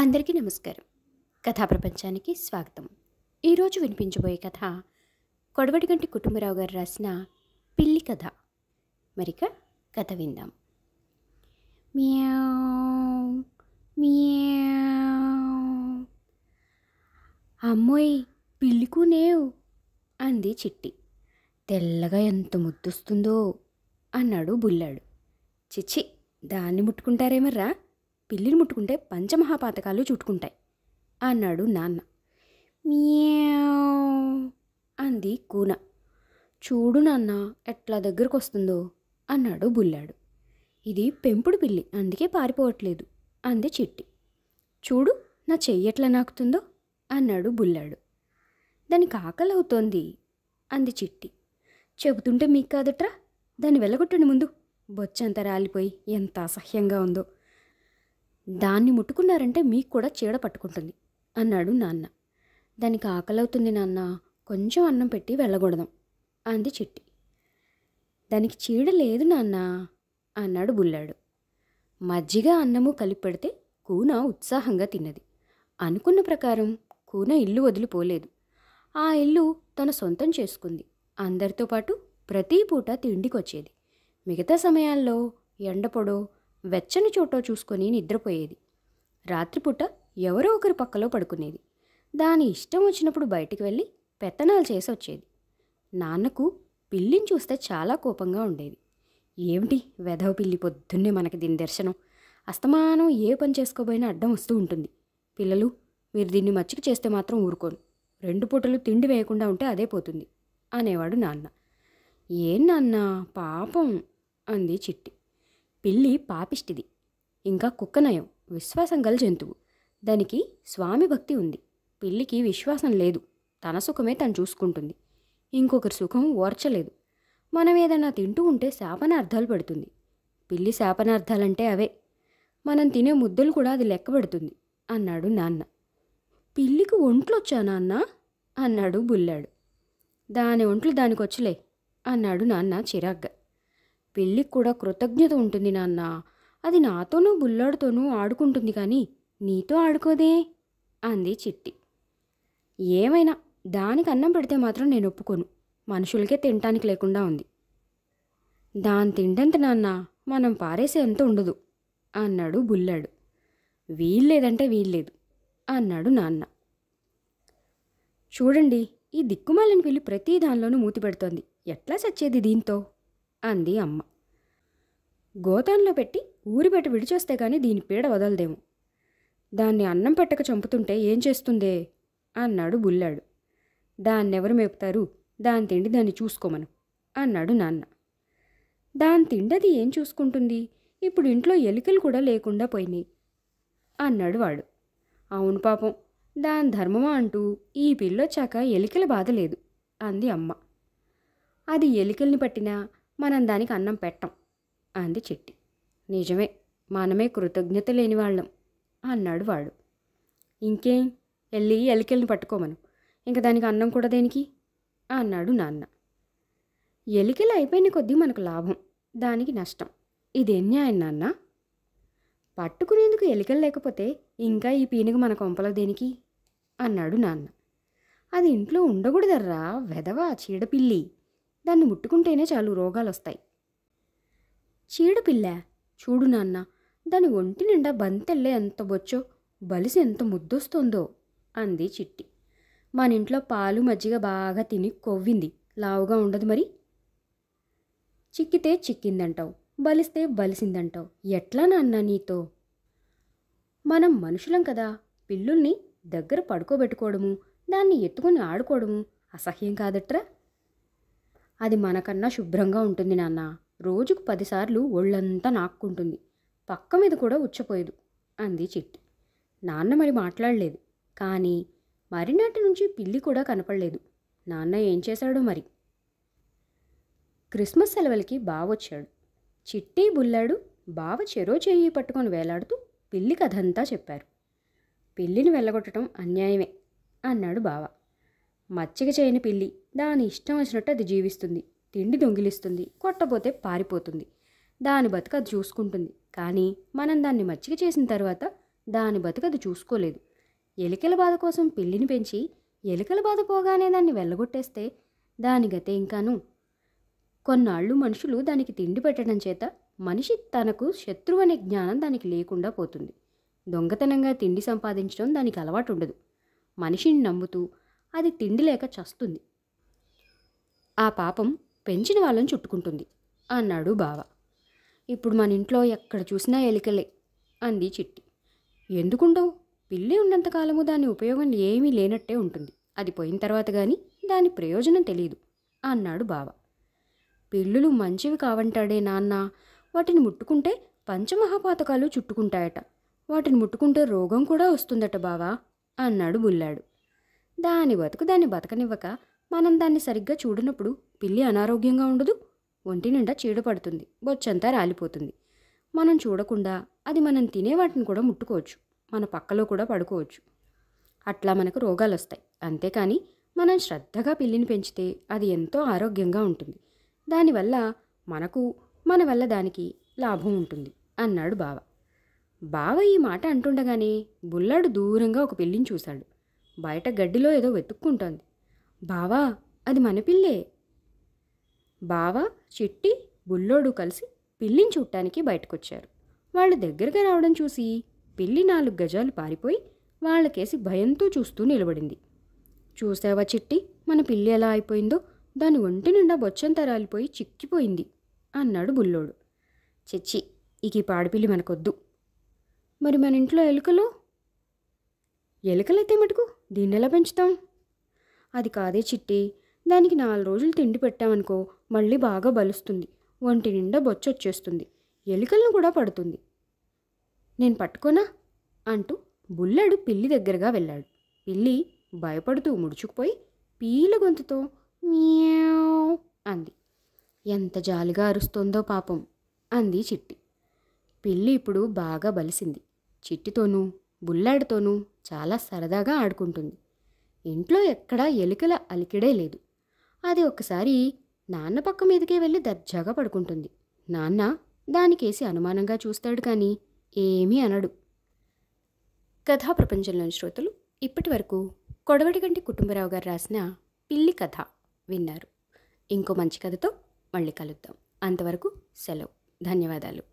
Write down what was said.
అందరికీ నమస్కారం కథా ప్రపంచానికి స్వాగతం ఈరోజు వినిపించబోయే కథ కొడవటిగంటి కుటుంబరావు గారు రాసిన పిల్లి కథ మరిక కథ విందాం అమ్మోయ్ పిల్లికునేవ్ అంది చిట్టి తెల్లగా ఎంత ముద్దొస్తుందో అన్నాడు బుల్లాడు చిచ్చి దాన్ని ముట్టుకుంటారేమర్రా పిల్లిని ముట్టుకుంటే పంచమహాపాతకాలు చుట్టుకుంటాయి అన్నాడు నాన్న మియావ్ అంది కూన చూడు నాన్న ఎట్లా దగ్గరకు వస్తుందో అన్నాడు బుల్లాడు ఇది పెంపుడు పిల్లి అందుకే పారిపోవట్లేదు అంది చిట్టి చూడు నా చెయ్యి ఎట్లా నాకుతుందో అన్నాడు బుల్లాడు దానికి అవుతోంది అంది చిట్టి చెబుతుంటే మీకు కాదట్రా దాన్ని వెళ్ళగొట్టండి ముందు బొచ్చంత రాలిపోయి ఎంత అసహ్యంగా ఉందో దాన్ని ముట్టుకున్నారంటే మీకు కూడా చీడ పట్టుకుంటుంది అన్నాడు నాన్న దానికి ఆకలవుతుంది నాన్న కొంచెం అన్నం పెట్టి వెళ్ళకూడదాం అంది చిట్టి దానికి చీడ లేదు నాన్న అన్నాడు బుల్లాడు మజ్జిగ అన్నము కలిపి పెడితే కూన ఉత్సాహంగా తిన్నది అనుకున్న ప్రకారం కూన ఇల్లు వదిలిపోలేదు ఆ ఇల్లు తన సొంతం చేసుకుంది అందరితో పాటు ప్రతి పూట తిండికొచ్చేది మిగతా సమయాల్లో ఎండపొడో వెచ్చని చోటో చూసుకొని నిద్రపోయేది రాత్రిపూట ఎవరో ఒకరి పక్కలో పడుకునేది దాని ఇష్టం వచ్చినప్పుడు బయటికి వెళ్ళి పెత్తనాలు చేసి వచ్చేది నాన్నకు పిల్లిని చూస్తే చాలా కోపంగా ఉండేది ఏమిటి వెధవ పిల్లి పొద్దున్నే మనకి దీని దర్శనం అస్తమానం ఏ పని చేసుకోబోయినా అడ్డం వస్తూ ఉంటుంది పిల్లలు మీరు దీన్ని మచ్చికి చేస్తే మాత్రం ఊరుకోను రెండు పూటలు తిండి వేయకుండా ఉంటే అదే పోతుంది అనేవాడు నాన్న ఏం నాన్న పాపం అంది చిట్టి పిల్లి పాపిష్టిది ఇంకా కుక్కనయం విశ్వాసం గల జంతువు దానికి స్వామి భక్తి ఉంది పిల్లికి విశ్వాసం లేదు తన సుఖమే తను చూసుకుంటుంది ఇంకొకరి సుఖం ఓర్చలేదు మనం ఏదైనా తింటూ ఉంటే శాపనార్థాలు పడుతుంది పిల్లి శాపనార్థాలంటే అవే మనం తినే ముద్దలు కూడా అది లెక్క పెడుతుంది అన్నాడు నాన్న పిల్లికి ఒంట్లు వచ్చా నాన్న అన్నాడు బుల్లాడు దాని ఒంట్లు దానికొచ్చలే అన్నాడు నాన్న చిరాగ్గా పెళ్ళికి కూడా కృతజ్ఞత ఉంటుంది నాన్న అది నాతోనూ బుల్లాడుతోనూ ఆడుకుంటుంది కానీ నీతో ఆడుకోదే అంది చిట్టి ఏమైనా దానికి అన్నం పెడితే మాత్రం నేను ఒప్పుకోను మనుషులకే తినటానికి లేకుండా ఉంది దాని తిండంత నాన్న మనం పారేసే అంత ఉండదు అన్నాడు బుల్లాడు వీల్లేదంటే వీల్లేదు అన్నాడు నాన్న చూడండి ఈ దిక్కుమాలని పిల్లి ప్రతి దానిలోనూ మూతి పెడుతోంది ఎట్లా చచ్చేది దీంతో అంది అమ్మ గోతాన్లో పెట్టి ఊరిబెట్ట విడిచేస్తే కానీ దీని పీడ వదలదేమో దాన్ని అన్నం పెట్టక చంపుతుంటే ఏం చేస్తుందే అన్నాడు బుల్లాడు దాన్నెవరు మేపుతారు దాని తిండి దాన్ని చూసుకోమను అన్నాడు నాన్న దాని తిండది ఏం చూసుకుంటుంది ఇప్పుడు ఇంట్లో ఎలికలు కూడా లేకుండా పోయినాయి అన్నాడు వాడు అవును పాపం దాని ధర్మమా అంటూ ఈ పిల్లొచ్చాక ఎలికల బాధ లేదు అంది అమ్మ అది ఎలికల్ని పట్టినా మనం దానికి అన్నం పెట్టం అంది చెట్టి నిజమే మనమే కృతజ్ఞత లేని వాళ్ళం అన్నాడు వాడు ఇంకేం వెళ్ళి ఎలికెళ్ళని పట్టుకోమను ఇంకా దానికి అన్నం కూడా దేనికి అన్నాడు నాన్న ఎలికెలు అయిపోయిన కొద్దీ మనకు లాభం దానికి నష్టం ఇదేం న్యాయం నాన్న పట్టుకునేందుకు ఎలికలు లేకపోతే ఇంకా ఈ పీనుగు మన కొంపల దేనికి అన్నాడు నాన్న అది ఇంట్లో ఉండకూడదర్రా వెధవా చీడపిల్లి దాన్ని ముట్టుకుంటేనే చాలు రోగాలు వస్తాయి చీడపిల్ల చూడు నాన్న దాని ఒంటి నిండా బంతెల్లే ఎంత బొచ్చో బలిసి ఎంత ముద్దొస్తుందో అంది చిట్టి మన ఇంట్లో పాలు మజ్జిగ బాగా తిని కొవ్వింది లావుగా ఉండదు మరి చిక్కితే చిక్కిందంటావు బలిస్తే బలిసిందంటావు ఎట్లా నాన్న నీతో మనం మనుషులం కదా పిల్లుల్ని దగ్గర పడుకోబెట్టుకోవడము దాన్ని ఎత్తుకుని ఆడుకోవడము అసహ్యం కాదట్రా అది మనకన్నా శుభ్రంగా ఉంటుంది నాన్న రోజుకు పదిసార్లు ఒళ్ళంతా నాక్కుంటుంది పక్క మీద కూడా ఉచ్చపోయేదు అంది చిట్టి నాన్న మరి మాట్లాడలేదు కానీ మరినాటి నుంచి పిల్లి కూడా కనపడలేదు నాన్న ఏం చేశాడో మరి క్రిస్మస్ సెలవులకి బావొచ్చాడు చిట్టి బుల్లాడు బావ చెరో చేయి పట్టుకొని వేలాడుతూ పిల్లి కథంతా చెప్పారు పిల్లిని వెళ్ళగొట్టడం అన్యాయమే అన్నాడు బావ మచ్చిక చేయని పిల్లి దాని ఇష్టం వచ్చినట్టు అది జీవిస్తుంది తిండి దొంగిలిస్తుంది కొట్టపోతే పారిపోతుంది దాని బతుక అది చూసుకుంటుంది కానీ మనం దాన్ని మచ్చిక చేసిన తర్వాత దాని బతుక అది చూసుకోలేదు ఎలికల బాధ కోసం పిల్లిని పెంచి ఎలికల బాధ పోగానే దాన్ని వెళ్ళగొట్టేస్తే దాని గతే ఇంకాను కొన్నాళ్ళు మనుషులు దానికి తిండి పెట్టడం చేత మనిషి తనకు శత్రువు అనే జ్ఞానం దానికి లేకుండా పోతుంది దొంగతనంగా తిండి సంపాదించడం దానికి అలవాటు ఉండదు మనిషిని నమ్ముతూ అది తిండి లేక చస్తుంది ఆ పాపం పెంచిన వాళ్ళని చుట్టుకుంటుంది అన్నాడు బావ ఇప్పుడు మన ఇంట్లో ఎక్కడ చూసినా ఎలికలే అంది చిట్టి ఎందుకుండవు పిల్లి ఉన్నంతకాలము దాని ఉపయోగం ఏమీ లేనట్టే ఉంటుంది అది పోయిన తర్వాత కానీ దాని ప్రయోజనం తెలియదు అన్నాడు బావ పిల్లులు మంచివి కావంటాడే నాన్న వాటిని ముట్టుకుంటే పంచమహాపాతకాలు చుట్టుకుంటాయట వాటిని ముట్టుకుంటే రోగం కూడా వస్తుందట బావా అన్నాడు బుల్లాడు దాని బతుకు దాన్ని బతకనివ్వక మనం దాన్ని సరిగ్గా చూడనప్పుడు పిల్లి అనారోగ్యంగా ఉండదు ఒంటి నిండా చీడపడుతుంది బొచ్చంతా రాలిపోతుంది మనం చూడకుండా అది మనం తినే వాటిని కూడా ముట్టుకోవచ్చు మన పక్కలో కూడా పడుకోవచ్చు అట్లా మనకు రోగాలు వస్తాయి అంతేకాని మనం శ్రద్ధగా పిల్లిని పెంచితే అది ఎంతో ఆరోగ్యంగా ఉంటుంది దానివల్ల మనకు మన వల్ల దానికి లాభం ఉంటుంది అన్నాడు బావ బావ ఈ మాట అంటుండగానే బుల్లాడు దూరంగా ఒక పిల్లిని చూశాడు బయట గడ్డిలో ఏదో వెతుక్కుంటోంది బావా అది మన పిల్లే బావా చిట్టి బుల్లోడు కలిసి పిల్లిని చూడటానికి బయటకొచ్చారు వాళ్ళ దగ్గరగా రావడం చూసి పిల్లి నాలుగు గజాలు పారిపోయి వాళ్ళకేసి భయంతో చూస్తూ నిలబడింది చూసావా చిట్టి మన పిల్లి ఎలా అయిపోయిందో దాని ఒంటి నిండా బొచ్చంత రాలిపోయి చిక్కిపోయింది అన్నాడు బుల్లోడు చెచ్చి ఇక ఈ పాడిపిల్లి మనకొద్దు మరి మన ఇంట్లో ఎలుకలు ఎలుకలైతే మటుకు దీన్ని ఎలా పెంచుతాం అది కాదే చిట్టి దానికి నాలుగు రోజులు తిండి పెట్టామనుకో మళ్ళీ బాగా బలుస్తుంది ఒంటి నిండా బొచ్చు వచ్చేస్తుంది ఎలుకలను కూడా పడుతుంది నేను పట్టుకోనా అంటూ బుల్లడు పిల్లి దగ్గరగా వెళ్ళాడు పిల్లి భయపడుతూ ముడుచుకుపోయి పీల గొంతుతో మ్యావ్ అంది ఎంత జాలిగా అరుస్తోందో పాపం అంది చిట్టి పిల్లి ఇప్పుడు బాగా బలిసింది చిట్టితోనూ బుల్లాడితోనూ చాలా సరదాగా ఆడుకుంటుంది ఇంట్లో ఎక్కడా ఎలుకల అలికిడే లేదు అది ఒకసారి నాన్న పక్క మీదకే వెళ్ళి దర్జాగా పడుకుంటుంది నాన్న దానికేసి అనుమానంగా చూస్తాడు కానీ ఏమీ అనడు కథా ప్రపంచంలోని శ్రోతలు ఇప్పటి వరకు కొడవటిగంటి కుటుంబరావు గారు రాసిన పిల్లి కథ విన్నారు ఇంకో మంచి కథతో మళ్ళీ కలుద్దాం అంతవరకు సెలవు ధన్యవాదాలు